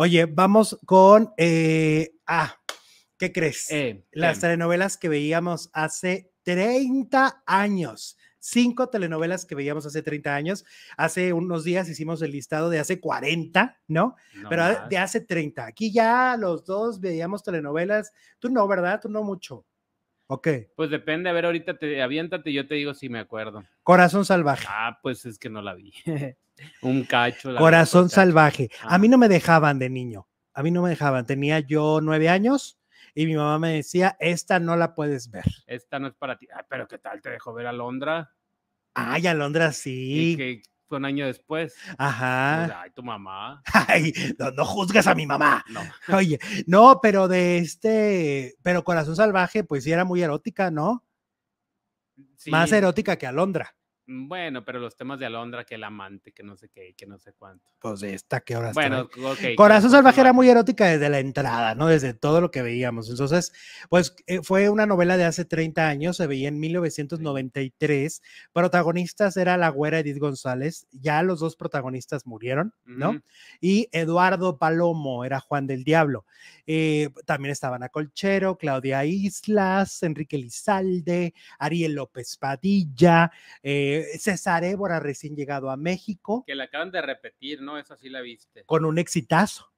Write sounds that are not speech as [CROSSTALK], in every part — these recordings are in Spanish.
Oye, vamos con. Eh, ah, ¿qué crees? Eh, Las eh. telenovelas que veíamos hace 30 años. Cinco telenovelas que veíamos hace 30 años. Hace unos días hicimos el listado de hace 40, ¿no? Pero de hace 30. Aquí ya los dos veíamos telenovelas. Tú no, ¿verdad? Tú no mucho. Ok. Pues depende, a ver, ahorita te aviéntate y yo te digo si me acuerdo. Corazón salvaje. Ah, pues es que no la vi. [LAUGHS] Un cacho. Corazón salvaje. A mí no me dejaban de niño. A mí no me dejaban. Tenía yo nueve años y mi mamá me decía, esta no la puedes ver. Esta no es para ti. Ah, pero ¿qué tal te dejó ver a Londra? Ay, a Londra sí un año después. Pues, Ajá. ay, tu mamá. [LAUGHS] Ay, no, no, juzgas a mi mamá. [LAUGHS] Oye, no, pero de este, pero Corazón Salvaje, pues sí era muy erótica, ¿no? Más erótica que Alondra. Mm, bueno, pero los temas de Alondra, que el amante, que no sé qué, que no sé cuánto. Pues de esta que ahora Bueno, okay, Corazón Salvaje era muy erótica desde la entrada, ¿no? Desde todo lo que veíamos. Entonces, pues eh, fue una novela de hace 30 años, se veía en 1993. Protagonistas era la güera Edith González, ya los dos protagonistas murieron, ¿no? Y Eduardo Palomo era Juan del Diablo. Eh, también estaban a Colchero, Claudia Islas, Enrique Lizalde, Ariel López Padilla, eh, eh, César recién llegado a México. Que la acaban de repetir, ¿no? Esa sí la viste. Con un exitazo.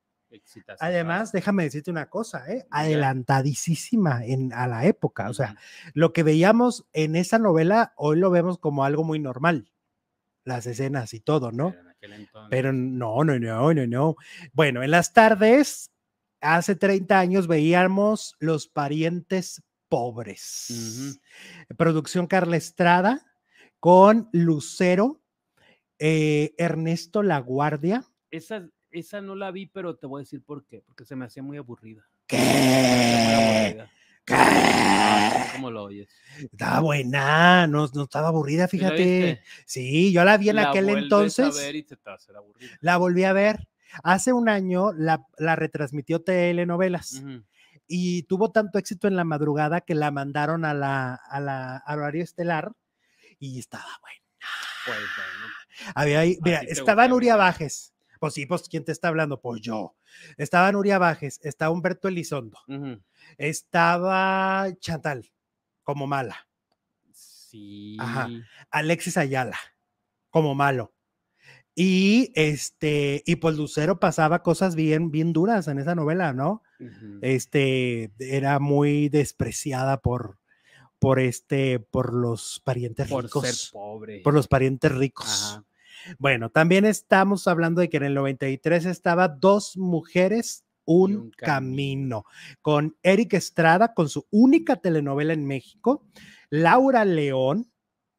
Además, déjame decirte una cosa, ¿eh? adelantadísima en, a la época. O sea, lo que veíamos en esa novela, hoy lo vemos como algo muy normal, las escenas y todo, ¿no? Pero no, no, no, no, no. Bueno, en las tardes, hace 30 años veíamos Los parientes pobres. Producción Carla Estrada, con Lucero, eh, Ernesto Laguardia. Esa, esa no la vi, pero te voy a decir por qué, porque se me hacía muy aburrida. ¿Qué? ¿Cómo lo oyes? Estaba buena, no, no estaba aburrida, fíjate. Sí, yo la vi en aquel entonces. A ver y la volví a ver. Hace un año la, retransmitió telenovelas. Y tuvo tanto éxito en la madrugada que la mandaron a la, al horario estelar y estaba pues bueno. Había ahí, estaba Nuria Bajes. Pues sí, pues ¿quién te está hablando? Pues yo. Estaba Nuria Bajes, estaba Humberto Elizondo, estaba Chantal, como mala. Sí. Ajá. Alexis Ayala, como malo. Y este, y pues Lucero pasaba cosas bien, bien duras en esa novela, ¿no? Este, era muy despreciada por, por este, por los parientes por Ser pobre. Por los parientes ricos. Bueno, también estamos hablando de que en el 93 estaba dos mujeres. Un, camino. con Eric Estrada con su única telenovela en México, Laura León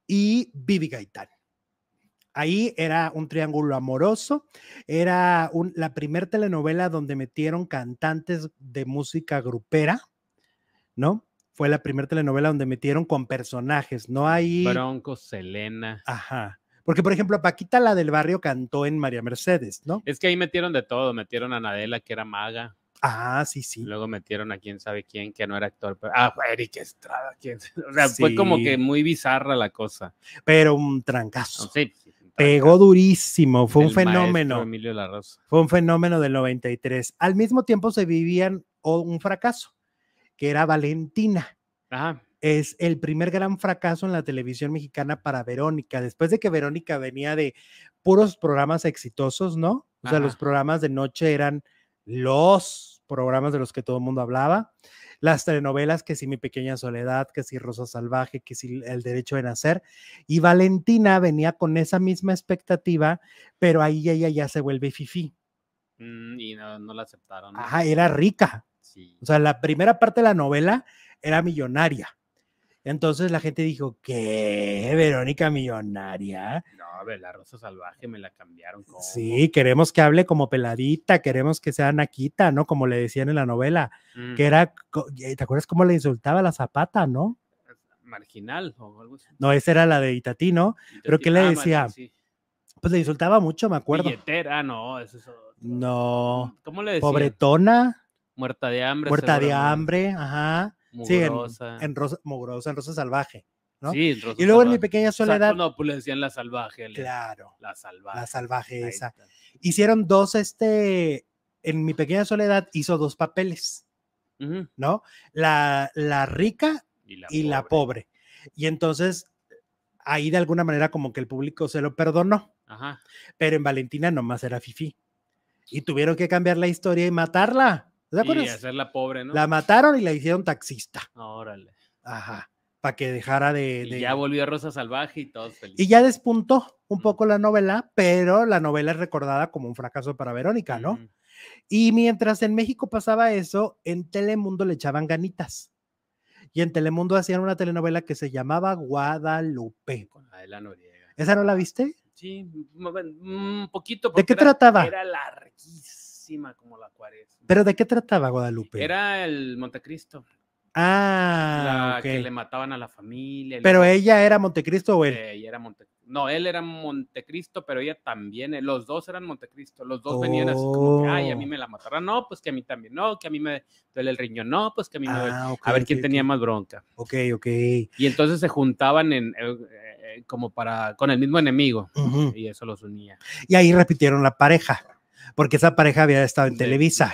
y Vivi Gaitán. Ahí era un triángulo amoroso, era la primera telenovela donde metieron cantantes de música grupera, ¿no? fue la primera telenovela donde metieron con personajes, no hay... Bronco, Selena. Ajá. Porque, por ejemplo, Paquita, la del barrio, cantó en María Mercedes, ¿no? Es que ahí metieron de todo, metieron a Nadela, que era maga. Ah, sí, sí. Luego metieron a quién sabe quién, que no era actor. Pero, ah, Eric Estrada, quién. O sea, fue como que muy bizarra la cosa. Pero un trancazo. sí, Pegó durísimo, fue un fenómeno. Emilio Larrosa. Fue un fenómeno del 93. Al mismo tiempo se vivían un fracaso que era Valentina. Es el primer gran fracaso en la televisión mexicana para Verónica, después de que Verónica venía de puros programas exitosos, ¿no? O sea, los programas de noche eran los programas de los que todo el mundo hablaba, las telenovelas, que si Mi Pequeña Soledad, que si Rosa Salvaje, que si El Derecho de Nacer, y Valentina venía con esa misma expectativa, pero ahí ella ya se vuelve fifí. Mm, y no, la aceptaron. Ajá, era rica. O sea, la primera parte de la novela era millonaria. Entonces la gente dijo, ¿qué? Verónica millonaria. No, a ver, la Rosa Salvaje me la cambiaron. Sí, queremos que hable como peladita, queremos que sea naquita, ¿no? Como le decían en la novela, mm. que era, eh, ¿te acuerdas cómo le insultaba la zapata, no? Marginal o algo así. No, esa era la de Itatí, ¿no? Pero ¿qué le ah, decía? Pues le insultaba mucho, me acuerdo. Billetera, no, eso es no. Mm, ¿Cómo le Pobretona. Muerta de hambre. Muerta de hambre, ajá. en, rosa, mugrosa, en rosa salvaje. ¿no? Sí, rosa y luego en mi pequeña soledad. no, pues le decían la salvaje. claro. La salvaje. La salvaje esa. Hicieron dos, este, en mi pequeña soledad hizo dos papeles, ¿no? La, la, rica y, la, pobre. Y entonces ahí de alguna manera como que el público se lo perdonó. Ajá. Pero en Valentina nomás era Fifi y tuvieron que cambiar la historia y matarla. Y hacerla pobre, ¿no? La mataron y la hicieron taxista. Órale. Ajá. Para que dejara de, Y ya volvió Rosa Salvaje y todo. Y ya despuntó un poco la novela, pero la novela es recordada como un fracaso para Verónica, ¿no? Y mientras en México pasaba eso, en Telemundo le echaban ganitas. Y en Telemundo hacían una telenovela que se llamaba Guadalupe. ¿Esa no la ah. viste? Sí, un mm, poquito. ¿De qué era, trataba? Era larguísima como la cuaresma. ¿Pero de qué trataba Guadalupe? Era el Montecristo. Ah, la que le mataban a la familia. ¿Pero ella era Montecristo o él? Ella era Montecristo. No, él era Montecristo, pero ella también. Eh, los dos eran Montecristo. Los dos venían así como que, ay, a mí oh. me la mataron. No, pues que a mí también. No, que a mí me duele el riñón. No, pues que a mí me ah, a ver quién tenía más bronca. Ok, ok. Y entonces se juntaban en, eh, eh, como para, con el mismo enemigo. Y eso los unía. Y ahí repitieron la pareja porque esa pareja había estado en Televisa,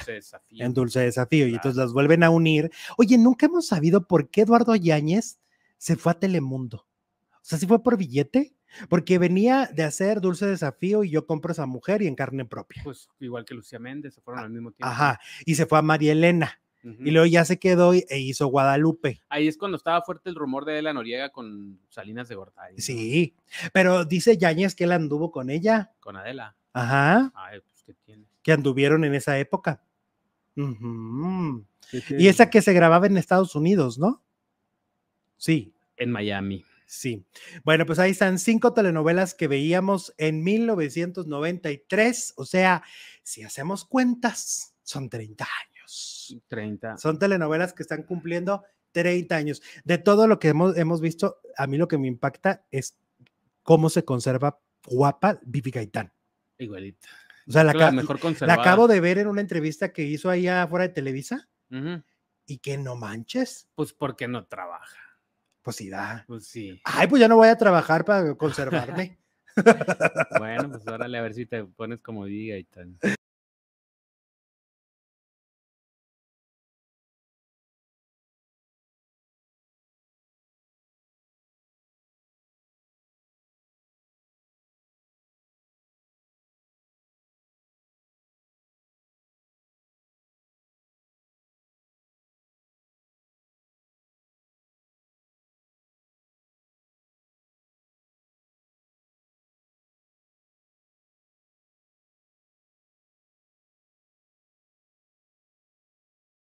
en Dulce Desafío, y entonces las vuelven a unir. Oye, nunca hemos sabido por qué Eduardo Yáñez se fue a Telemundo. O sea, si fue por billete? Porque venía de hacer Dulce Desafío y Yo Compro esa Mujer y en carne propia. Pues igual que Lucía Méndez, se fueron ah, al mismo tiempo. Ajá, y se fue a María Elena. Y luego ya se quedó e hizo Guadalupe. Ahí es cuando estaba fuerte el rumor de la Noriega con Salinas de Gortari. Sí, pero dice Yañez que él anduvo con ella. Con Adela. Ajá. Ay, pues, ¿qué Que anduvieron en esa época. [LAUGHS] Y esa que se grababa en Estados Unidos, ¿no? Sí. En Miami. Sí. Bueno, pues ahí están cinco telenovelas que veíamos en 1993. O sea, si hacemos cuentas, son 30 años. 30. Mm, son telenovelas que están cumpliendo 30 años. De todo lo que hemos, hemos visto, a mí lo que me impacta es cómo se conserva guapa Vivi Gaitán. Igualita. O sea, la, la, acabo de ver en una entrevista que hizo ahí afuera de Televisa y que no manches. Pues porque no trabaja. Pues sí, Pues sí. Ay, pues ya no voy a trabajar para conservarme. [LAUGHS] bueno, pues órale, a ver si te pones como diga y tal.